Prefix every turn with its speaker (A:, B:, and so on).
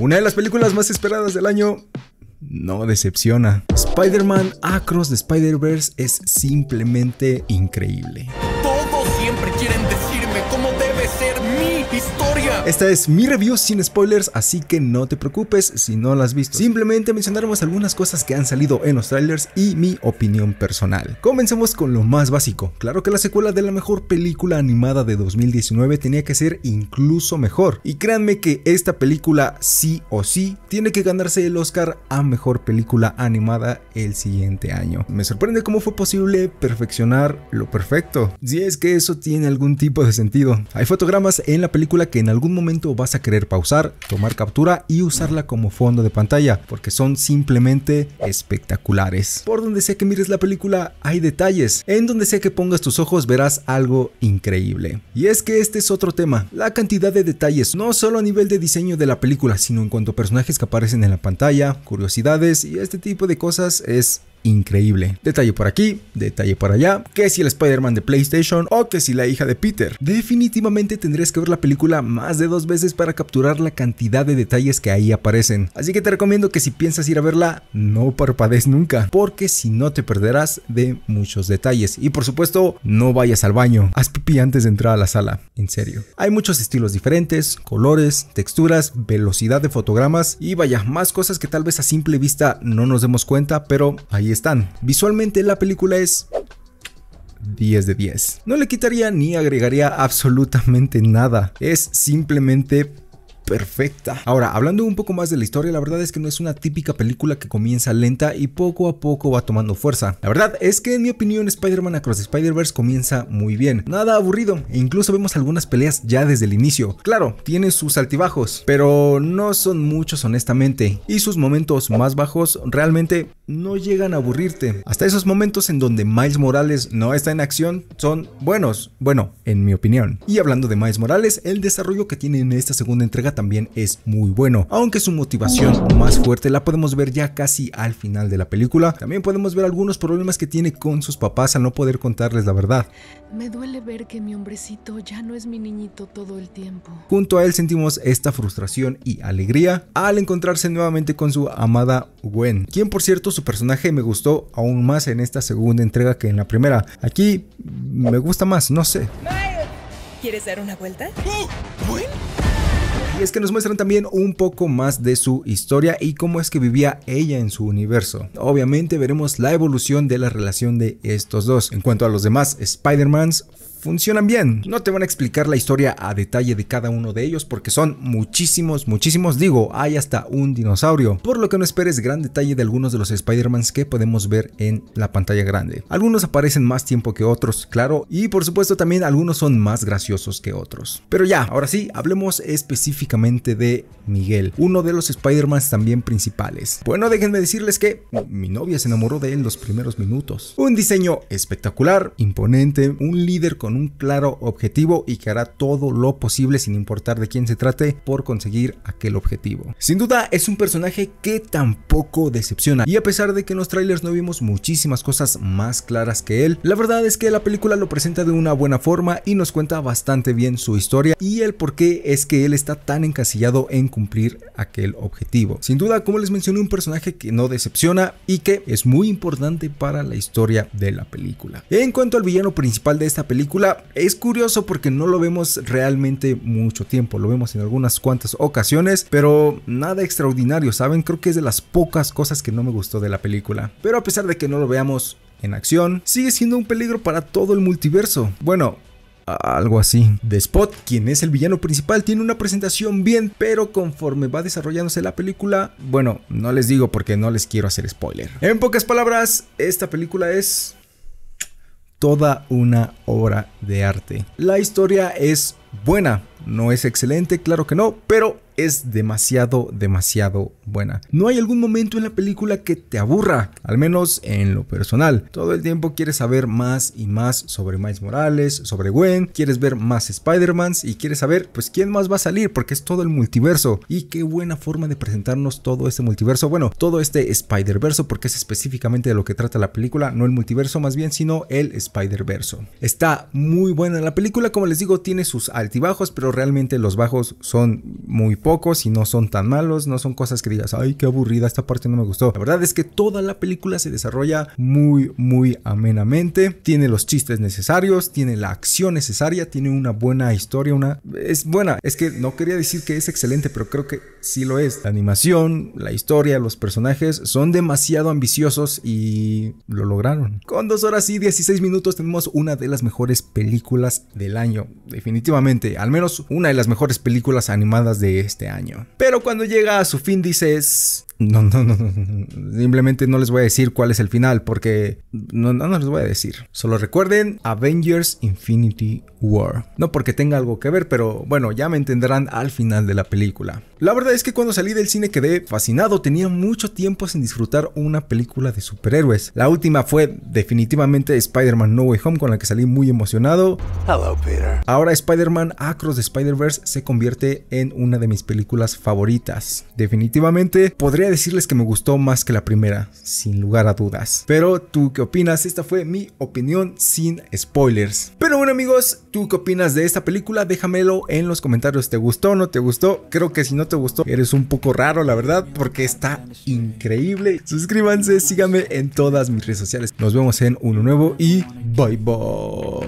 A: Una de las películas más esperadas del año no decepciona. Spider-Man Across the Spider-Verse es simplemente increíble. Esta es mi review sin spoilers, así que no te preocupes si no la has visto. Simplemente mencionaremos algunas cosas que han salido en los trailers y mi opinión personal. Comencemos con lo más básico. Claro que la secuela de la mejor película animada de 2019 tenía que ser incluso mejor. Y créanme que esta película sí o sí tiene que ganarse el Oscar a mejor película animada el siguiente año. Me sorprende cómo fue posible perfeccionar lo perfecto. Si es que eso tiene algún tipo de sentido. Hay fotogramas en la película que en algún momento vas a querer pausar, tomar captura y usarla como fondo de pantalla, porque son simplemente espectaculares. Por donde sea que mires la película hay detalles, en donde sea que pongas tus ojos verás algo increíble. Y es que este es otro tema, la cantidad de detalles, no solo a nivel de diseño de la película, sino en cuanto a personajes que aparecen en la pantalla, curiosidades y este tipo de cosas es increíble. Detalle por aquí, detalle por allá, que si el Spider-Man de PlayStation o que si la hija de Peter. Definitivamente tendrías que ver la película más de dos veces para capturar la cantidad de detalles que ahí aparecen. Así que te recomiendo que si piensas ir a verla, no parpadees nunca, porque si no te perderás de muchos detalles. Y por supuesto, no vayas al baño, haz pipí antes de entrar a la sala, en serio. Hay muchos estilos diferentes, colores, texturas, velocidad de fotogramas y vaya, más cosas que tal vez a simple vista no nos demos cuenta, pero ahí están. Visualmente la película es 10 de 10. No le quitaría ni agregaría absolutamente nada. Es simplemente perfecta. Ahora, hablando un poco más de la historia, la verdad es que no es una típica película que comienza lenta y poco a poco va tomando fuerza. La verdad es que en mi opinión Spider-Man Across Spider-Verse comienza muy bien, nada aburrido e incluso vemos algunas peleas ya desde el inicio. Claro, tiene sus altibajos, pero no son muchos honestamente y sus momentos más bajos realmente no llegan a aburrirte. Hasta esos momentos en donde Miles Morales no está en acción son buenos, bueno, en mi opinión. Y hablando de Miles Morales, el desarrollo que tiene en esta segunda entrega también es muy bueno, aunque su motivación más fuerte la podemos ver ya casi al final de la película. También podemos ver algunos problemas que tiene con sus papás al no poder contarles la verdad. Me duele ver que mi hombrecito ya no es mi niñito todo el tiempo. Junto a él sentimos esta frustración y alegría al encontrarse nuevamente con su amada Gwen, quien por cierto su personaje me gustó aún más en esta segunda entrega que en la primera. Aquí me gusta más, no sé. ¿Quieres dar una vuelta? ¿Gwen? Oh, y es que nos muestran también un poco más de su historia y cómo es que vivía ella en su universo. Obviamente veremos la evolución de la relación de estos dos. En cuanto a los demás Spider-Mans, funcionan bien. No te van a explicar la historia a detalle de cada uno de ellos porque son muchísimos, muchísimos, digo, hay hasta un dinosaurio, por lo que no esperes gran detalle de algunos de los Spider-Mans que podemos ver en la pantalla grande. Algunos aparecen más tiempo que otros, claro, y por supuesto también algunos son más graciosos que otros. Pero ya, ahora sí, hablemos específicamente de Miguel, uno de los Spider-Man también principales. Bueno, déjenme decirles que mi novia se enamoró de él en los primeros minutos. Un diseño espectacular, imponente, un líder con un claro objetivo y que hará todo lo posible sin importar de quién se trate por conseguir aquel objetivo. Sin duda es un personaje que tampoco decepciona y a pesar de que en los trailers no vimos muchísimas cosas más claras que él, la verdad es que la película lo presenta de una buena forma y nos cuenta bastante bien su historia y el por qué es que él está tan encasillado en cumplir aquel objetivo. Sin duda, como les mencioné, un personaje que no decepciona y que es muy importante para la historia de la película. En cuanto al villano principal de esta película, es curioso porque no lo vemos realmente mucho tiempo, lo vemos en algunas cuantas ocasiones, pero nada extraordinario, ¿saben? Creo que es de las pocas cosas que no me gustó de la película. Pero a pesar de que no lo veamos en acción, sigue siendo un peligro para todo el multiverso. Bueno, algo así. The Spot, quien es el villano principal, tiene una presentación bien, pero conforme va desarrollándose la película, bueno, no les digo porque no les quiero hacer spoiler. En pocas palabras, esta película es toda una obra de arte. La historia es buena. No es excelente, claro que no, pero es demasiado, demasiado buena. No hay algún momento en la película que te aburra, al menos en lo personal. Todo el tiempo quieres saber más y más sobre Miles Morales, sobre Gwen, quieres ver más spider man y quieres saber pues quién más va a salir porque es todo el multiverso. Y qué buena forma de presentarnos todo este multiverso, bueno, todo este Spider-Verso porque es específicamente de lo que trata la película, no el multiverso más bien, sino el Spider-Verso. Está muy buena la película, como les digo, tiene sus altibajos, pero realmente los bajos son muy pocos y no son tan malos, no son cosas que digas, ay, qué aburrida, esta parte no me gustó. La verdad es que toda la película se desarrolla muy, muy amenamente, tiene los chistes necesarios, tiene la acción necesaria, tiene una buena historia, una... Es buena, es que no quería decir que es excelente, pero creo que sí lo es. La animación, la historia, los personajes son demasiado ambiciosos y lo lograron. Con dos horas y 16 minutos tenemos una de las mejores películas del año. Definitivamente, al menos una de las mejores películas animadas de este año. Pero cuando llega a su fin dices... No, no, no, Simplemente no les voy a decir cuál es el final porque no, no, no les voy a decir. Solo recuerden Avengers Infinity War. No porque tenga algo que ver, pero bueno, ya me entenderán al final de la película. La verdad es que cuando salí del cine quedé fascinado. Tenía mucho tiempo sin disfrutar una película de superhéroes. La última fue definitivamente Spider-Man No Way Home con la que salí muy emocionado. Hello, Peter. Ahora Spider-Man Across the Spider-Verse se convierte en una de mis películas favoritas. Definitivamente podría decirles que me gustó más que la primera, sin lugar a dudas. Pero tú qué opinas? Esta fue mi opinión sin spoilers. Pero bueno amigos, ¿tú qué opinas de esta película? Déjamelo en los comentarios. ¿Te gustó o no te gustó? Creo que si no te gustó, eres un poco raro, la verdad, porque está increíble. Suscríbanse, síganme en todas mis redes sociales. Nos vemos en uno nuevo y bye bye.